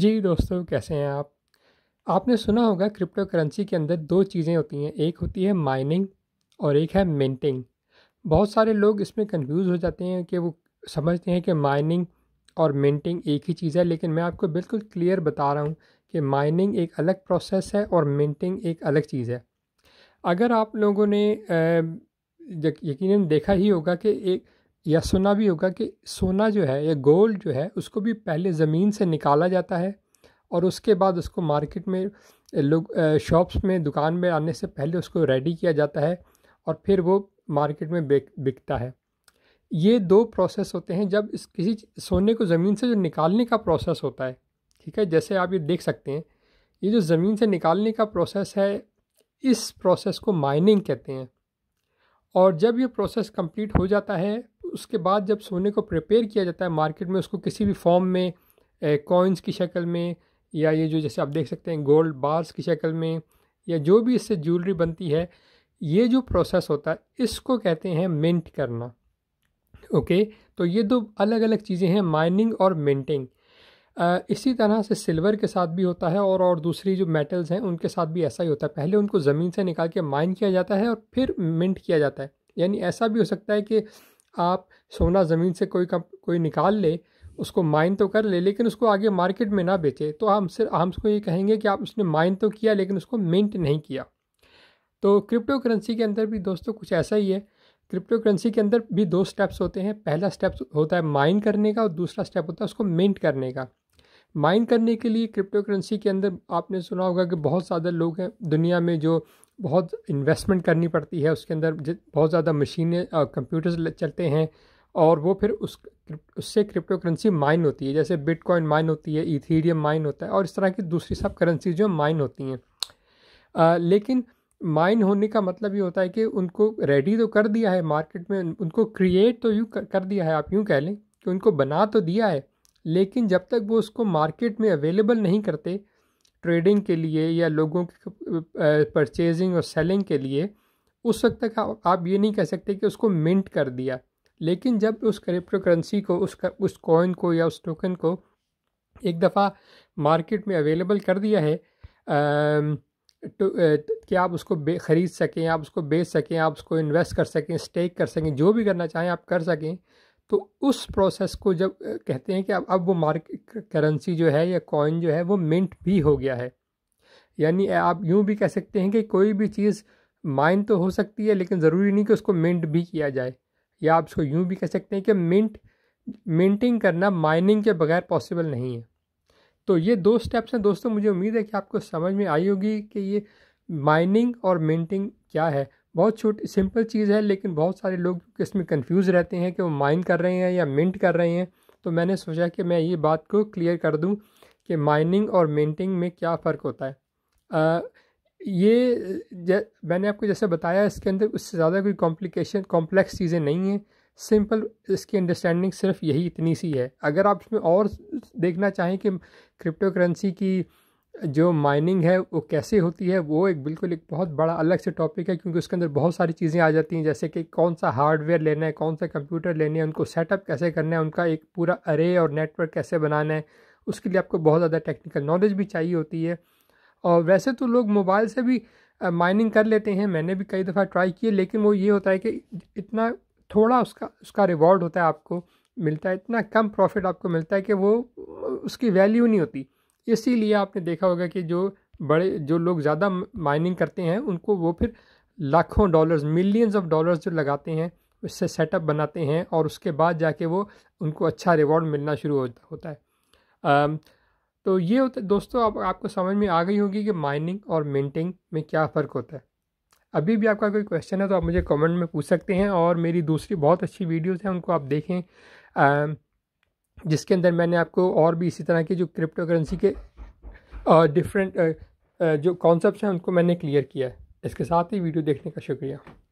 जी दोस्तों कैसे हैं आप आपने सुना होगा क्रिप्टो करेंसी के अंदर दो चीज़ें होती हैं एक होती है माइनिंग और एक है मिंटिंग बहुत सारे लोग इसमें कंफ्यूज हो जाते हैं कि वो समझते हैं कि माइनिंग और मिंटिंग एक ही चीज़ है लेकिन मैं आपको बिल्कुल क्लियर बता रहा हूँ कि माइनिंग एक अलग प्रोसेस है और मिंटिंग एक अलग चीज़ है अगर आप लोगों ने यकीन देखा ही होगा कि एक या सुना भी होगा कि सोना जो है या गोल्ड जो है उसको भी पहले ज़मीन से निकाला जाता है और उसके बाद उसको मार्केट में लोग शॉप्स में दुकान में आने से पहले उसको रेडी किया जाता है और फिर वो मार्केट में बिकता है ये दो प्रोसेस होते हैं जब इस किसी सोने को ज़मीन से जो निकालने का प्रोसेस होता है ठीक है जैसे आप ये देख सकते हैं ये जो ज़मीन से निकालने का प्रोसेस है इस प्रोसेस को माइनिंग कहते हैं और जब ये प्रोसेस कंप्लीट हो जाता है उसके बाद जब सोने को प्रिपेयर किया जाता है मार्केट में उसको किसी भी फॉर्म में कॉइन्स की शक्ल में या ये जो जैसे आप देख सकते हैं गोल्ड बार्स की शक्ल में या जो भी इससे ज्वेलरी बनती है ये जो प्रोसेस होता है इसको कहते हैं मिंट करना ओके तो ये दो अलग अलग चीज़ें हैं माइनिंग और मिंटिंग इसी तरह से सिल्वर के साथ भी होता है और और दूसरी जो मेटल्स हैं उनके साथ भी ऐसा ही होता है पहले उनको ज़मीन से निकाल के माइन किया जाता है और फिर मिंट किया जाता है यानी ऐसा भी हो सकता है कि आप सोना ज़मीन से कोई कम कोई निकाल ले उसको माइन तो कर ले लेकिन उसको आगे मार्केट में ना बेचे तो हम सिर्फ हम उसको ये कहेंगे कि आप उसने माइन तो किया लेकिन उसको मेंट नहीं किया तो क्रिप्टो करेंसी के अंदर भी दोस्तों कुछ ऐसा ही है क्रिप्टो करेंसी के अंदर भी दो स्टेप्स होते हैं पहला स्टेप होता है माइन करने का और दूसरा स्टेप होता है उसको मेंट करने का माइन करने के लिए क्रिप्टो करेंसी के अंदर आपने सुना होगा कि बहुत ज़्यादा लोग हैं दुनिया में जो बहुत इन्वेस्टमेंट करनी पड़ती है उसके अंदर बहुत ज़्यादा मशीनें कंप्यूटर्स चलते हैं और वो फिर उस उससे क्रिप्टो करेंसी माइन होती है जैसे बिटकॉइन माइन होती है इथीरियम माइन होता है और इस तरह की दूसरी सब करेंसी जो माइन होती हैं लेकिन माइन होने का मतलब ये होता है कि उनको रेडी तो कर दिया है मार्केट में उनको क्रिएट तो यूँ कर दिया है आप यूँ कह लें कि उनको बना तो दिया है लेकिन जब तक वो उसको मार्केट में अवेलेबल नहीं करते ट्रेडिंग के लिए या लोगों की परचेजिंग और सेलिंग के लिए उस वक्त तक आप ये नहीं कह सकते कि उसको मिंट कर दिया लेकिन जब उस क्रिप्टो करेंसी को उस कर उस कॉइन को या उस टोकन को एक दफ़ा मार्केट में अवेलेबल कर दिया है तो कि आप उसको ख़रीद सकें आप उसको बेच सकें आप उसको इन्वेस्ट कर सकें स्टेक कर सकें जो भी करना चाहें आप कर सकें तो उस प्रोसेस को जब कहते हैं कि अब अब वो मार्केट करेंसी जो है या कॉइन जो है वो मिंट भी हो गया है यानी आप यूँ भी कह सकते हैं कि कोई भी चीज़ माइन तो हो सकती है लेकिन ज़रूरी नहीं कि उसको मिंट भी किया जाए या आप उसको यूँ भी कह सकते हैं कि मिंट मिंटिंग करना माइनिंग के बगैर पॉसिबल नहीं है तो ये दो स्टेप्स हैं दोस्तों मुझे उम्मीद है कि आपको समझ में आई होगी कि ये माइनिंग और मिंटिंग क्या है बहुत छोटी सिंपल चीज़ है लेकिन बहुत सारे लोग इसमें कंफ्यूज रहते हैं कि वो माइन कर रहे हैं या मिंट कर रहे हैं तो मैंने सोचा कि मैं ये बात को क्लियर कर दूं कि माइनिंग और मिंटिंग में क्या फ़र्क होता है आ, ये मैंने आपको जैसे बताया इसके अंदर उससे ज़्यादा कोई कॉम्प्लिकेशन कॉम्प्लेक्स चीज़ें नहीं हैं सिंपल इसकी अंडरस्टैंडिंग सिर्फ यही इतनी सी है अगर आप इसमें और देखना चाहें कि क्रिप्टो करेंसी की जो माइनिंग है वो कैसे होती है वो एक बिल्कुल एक बहुत बड़ा अलग से टॉपिक है क्योंकि उसके अंदर बहुत सारी चीज़ें आ जाती हैं जैसे कि कौन सा हार्डवेयर लेना है कौन सा कंप्यूटर लेने है उनको सेटअप कैसे करना है उनका एक पूरा अरे और नेटवर्क कैसे बनाना है उसके लिए आपको बहुत ज़्यादा टेक्निकल नॉलेज भी चाहिए होती है और वैसे तो लोग मोबाइल से भी माइनिंग कर लेते हैं मैंने भी कई दफ़ा ट्राई किए लेकिन वो ये होता है कि इतना थोड़ा उसका उसका रिवॉर्ड होता है आपको मिलता है इतना कम प्रॉफिट आपको मिलता है कि वो उसकी वैल्यू नहीं होती इसीलिए आपने देखा होगा कि जो बड़े जो लोग ज़्यादा माइनिंग करते हैं उनको वो फिर लाखों डॉलर्स मिलियंस ऑफ डॉलर्स जो लगाते हैं उससे सेटअप बनाते हैं और उसके बाद जाके वो उनको अच्छा रिवॉर्ड मिलना शुरू होता है आ, तो ये होता है दोस्तों आप, आपको समझ में आ गई होगी कि माइनिंग और मेंटिंग में क्या फ़र्क होता है अभी भी आपका कोई क्वेश्चन है तो आप मुझे कमेंट में पूछ सकते हैं और मेरी दूसरी बहुत अच्छी वीडियोज़ हैं उनको आप देखें आ, जिसके अंदर मैंने आपको और भी इसी तरह के जो क्रिप्टो करेंसी के डिफरेंट जो कॉन्सेप्ट हैं उनको मैंने क्लियर किया है इसके साथ ही वीडियो देखने का शुक्रिया